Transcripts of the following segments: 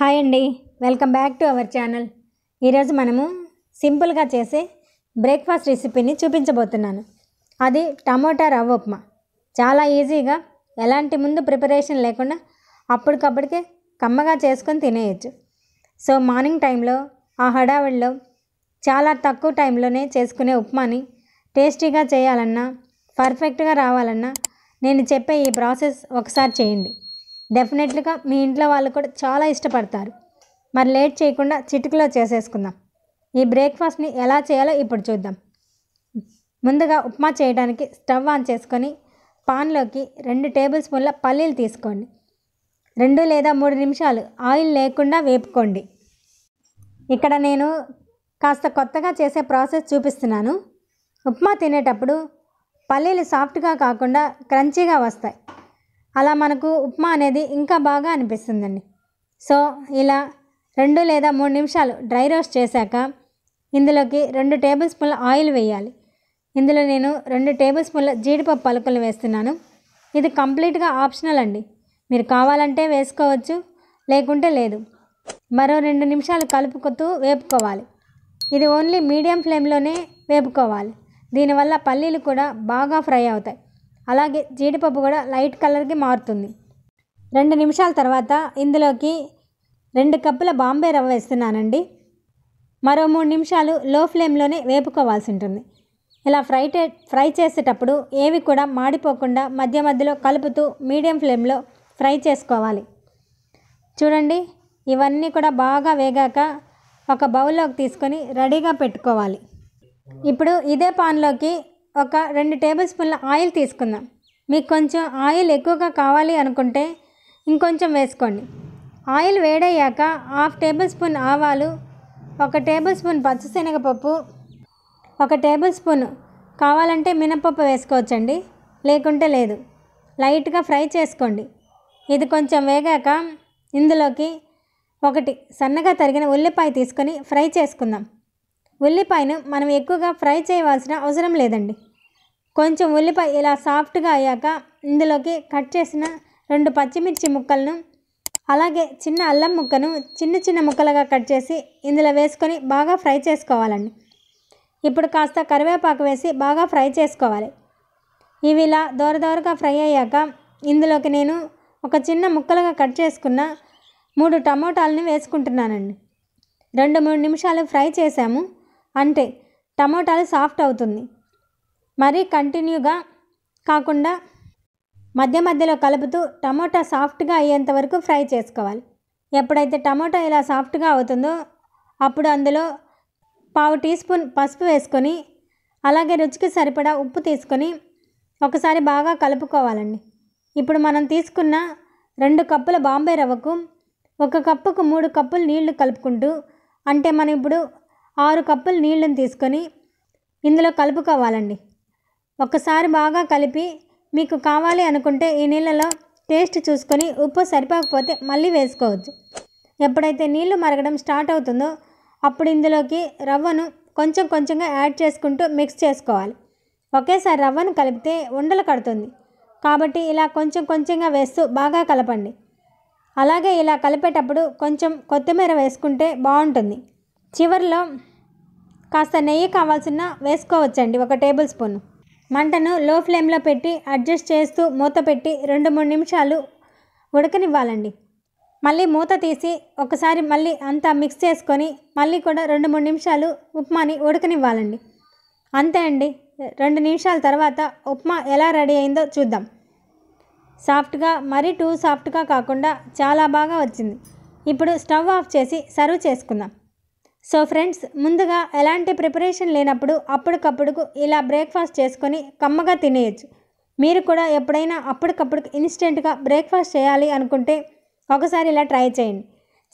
hi అండి welcome back to our channel ఈరోజు మనము సింపుల్గా చేసే బ్రేక్ఫాస్ట్ రెసిపీని చూపించబోతున్నాను అది టమోటా రవ్వ ఉప్మా చాలా ఈజీగా ఎలాంటి ముందు ప్రిపరేషన్ లేకుండా అప్పటికప్పటికే కమ్మగా చేసుకొని తినేయచ్చు సో మార్నింగ్ టైంలో ఆ హడావిడిలో చాలా తక్కువ టైంలోనే చేసుకునే ఉప్మాని టేస్టీగా చేయాలన్నా పర్ఫెక్ట్గా రావాలన్నా నేను చెప్పే ఈ ప్రాసెస్ ఒకసారి చేయండి డెఫినెట్లుగా మీ ఇంట్లో వాళ్ళు కూడా చాలా ఇష్టపడతారు మరి లేట్ చేయకుండా చిటికలో చేసేసుకుందాం ఈ బ్రేక్ఫాస్ట్ని ఎలా చేయాలో ఇప్పుడు చూద్దాం ముందుగా ఉప్మా చేయడానికి స్టవ్ ఆన్ చేసుకొని పాన్లోకి రెండు టేబుల్ స్పూన్ల పల్లీలు తీసుకోండి రెండు లేదా మూడు నిమిషాలు ఆయిల్ లేకుండా వేపుకోండి ఇక్కడ నేను కాస్త కొత్తగా చేసే ప్రాసెస్ చూపిస్తున్నాను ఉప్మా తినేటప్పుడు పల్లీలు సాఫ్ట్గా కాకుండా క్రంచీగా వస్తాయి అలా మనకు ఉప్మా అనేది ఇంకా బాగా అనిపిస్తుందండి సో ఇలా రెండు లేదా మూడు నిమిషాలు డ్రై రోస్ట్ చేశాక ఇందులోకి రెండు టేబుల్ స్పూన్ల ఆయిల్ వేయాలి ఇందులో నేను రెండు టేబుల్ స్పూన్ల జీడిపప్పు పలుకులు వేస్తున్నాను ఇది కంప్లీట్గా ఆప్షనల్ అండి మీరు కావాలంటే వేసుకోవచ్చు లేకుంటే లేదు మరో రెండు నిమిషాలు కలుపుకుతూ వేపుకోవాలి ఇది ఓన్లీ మీడియం ఫ్లేమ్లోనే వేపుకోవాలి దీనివల్ల పల్లీలు కూడా బాగా ఫ్రై అవుతాయి అలాగే జీడిపప్పు కూడా లైట్ కలర్కి మారుతుంది రెండు నిమిషాల తర్వాత ఇందులోకి రెండు కప్పుల బాంబే రవ్వ వేస్తున్నానండి మరో మూడు నిమిషాలు లో ఫ్లేమ్లోనే వేపుకోవాల్సి ఉంటుంది ఇలా ఫ్రై ఫ్రై చేసేటప్పుడు ఏవి కూడా మాడిపోకుండా మధ్య మధ్యలో కలుపుతూ మీడియం ఫ్లేమ్లో ఫ్రై చేసుకోవాలి చూడండి ఇవన్నీ కూడా బాగా వేగాక ఒక బౌల్లోకి తీసుకొని రెడీగా పెట్టుకోవాలి ఇప్పుడు ఇదే పాన్లోకి ఒక రెండు టేబుల్ స్పూన్ల ఆయిల్ తీసుకుందాం మీకు కొంచెం ఆయిల్ ఎక్కువగా కావాలి అనుకుంటే ఇంకొంచెం వేసుకోండి ఆయిల్ వేడయ్యాక హాఫ్ టేబుల్ స్పూన్ ఆవాలు ఒక టేబుల్ స్పూన్ పచ్చశనగపప్పు ఒక టేబుల్ స్పూన్ కావాలంటే మినపప్పు వేసుకోవచ్చండి లేకుంటే లేదు లైట్గా ఫ్రై చేసుకోండి ఇది కొంచెం వేగాక ఇందులోకి ఒకటి సన్నగా తరిగిన ఉల్లిపాయ తీసుకొని ఫ్రై చేసుకుందాం ఉల్లిపాయను మనం ఎక్కువగా ఫ్రై చేయవలసిన అవసరం లేదండి కొంచెం ఉల్లిపాయ ఇలా సాఫ్ట్గా అయ్యాక ఇందులోకి కట్ చేసిన రెండు పచ్చిమిర్చి ముక్కలను అలాగే చిన్న అల్లం ముక్కను చిన్న చిన్న ముక్కలుగా కట్ చేసి ఇందులో వేసుకొని బాగా ఫ్రై చేసుకోవాలండి ఇప్పుడు కాస్త కరివేపాకు వేసి బాగా ఫ్రై చేసుకోవాలి ఇవి ఇలా దోరదోరగా ఫ్రై అయ్యాక ఇందులోకి నేను ఒక చిన్న ముక్కలుగా కట్ చేసుకున్న మూడు టమోటాలని వేసుకుంటున్నానండి రెండు మూడు నిమిషాలు ఫ్రై చేసాము అంటే టమోటాలు సాఫ్ట్ అవుతుంది మరీ కంటిన్యూగా కాకుండా మధ్య మధ్యలో కలుపుతూ టమోటా సాఫ్ట్గా అయ్యేంత వరకు ఫ్రై చేసుకోవాలి ఎప్పుడైతే టమోటా ఇలా సాఫ్ట్గా అవుతుందో అప్పుడు అందులో పావు టీ స్పూన్ పసుపు వేసుకొని అలాగే రుచికి సరిపడా ఉప్పు తీసుకొని ఒకసారి బాగా కలుపుకోవాలండి ఇప్పుడు మనం తీసుకున్న రెండు కప్పుల బాంబే రవ్వకు ఒక కప్పుకు మూడు కప్పులు నీళ్లు కలుపుకుంటూ అంటే మనం ఇప్పుడు ఆరు కప్పులు నీళ్ళని తీసుకొని ఇందులో కలుపుకోవాలండి ఒకసారి బాగా కలిపి మీకు కావాలి అనుకుంటే ఈ నీళ్ళలో టేస్ట్ చూసుకొని ఉప్పు సరిపోకపోతే మళ్ళీ వేసుకోవచ్చు ఎప్పుడైతే నీళ్లు మరగడం స్టార్ట్ అవుతుందో అప్పుడు ఇందులోకి రవ్వను కొంచెం కొంచెంగా యాడ్ చేసుకుంటూ మిక్స్ చేసుకోవాలి ఒకేసారి రవ్వను కలిపితే ఉండలు కడుతుంది కాబట్టి ఇలా కొంచెం కొంచెంగా వేస్తూ బాగా కలపండి అలాగే ఇలా కలిపేటప్పుడు కొంచెం కొత్తిమీర వేసుకుంటే బాగుంటుంది చివరిలో కాస్త నెయ్యి కావాల్సిన వేసుకోవచ్చండి ఒక టేబుల్ స్పూన్ మంటను లో ఫ్లేమ్లో పెట్టి అడ్జస్ట్ చేస్తూ మూత పెట్టి రెండు మూడు నిమిషాలు ఉడకనివ్వాలండి మళ్ళీ మూత తీసి ఒకసారి మళ్ళీ అంతా మిక్స్ చేసుకొని మళ్ళీ కూడా రెండు మూడు నిమిషాలు ఉప్మాని ఉడకనివ్వాలండి అంతే అండి రెండు నిమిషాల తర్వాత ఉప్మా ఎలా రెడీ అయిందో చూద్దాం సాఫ్ట్గా మరీ టూ సాఫ్ట్గా కాకుండా చాలా బాగా వచ్చింది ఇప్పుడు స్టవ్ ఆఫ్ చేసి సర్వ్ చేసుకుందాం సో ఫ్రెండ్స్ ముందుగా ఎలాంటి ప్రిపరేషన్ లేనప్పుడు అప్పటికప్పుడుకు ఇలా బ్రేక్ఫాస్ట్ చేసుకొని కమ్మగా తినేయచ్చు మీరు కూడా ఎప్పుడైనా అప్పటికప్పుడు ఇన్స్టెంట్గా బ్రేక్ఫాస్ట్ చేయాలి అనుకుంటే ఒకసారి ఇలా ట్రై చేయండి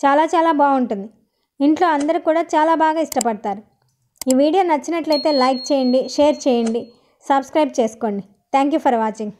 చాలా చాలా బాగుంటుంది ఇంట్లో అందరూ కూడా చాలా బాగా ఇష్టపడతారు ఈ వీడియో నచ్చినట్లయితే లైక్ చేయండి షేర్ చేయండి సబ్స్క్రైబ్ చేసుకోండి థ్యాంక్ యూ ఫర్ వాచింగ్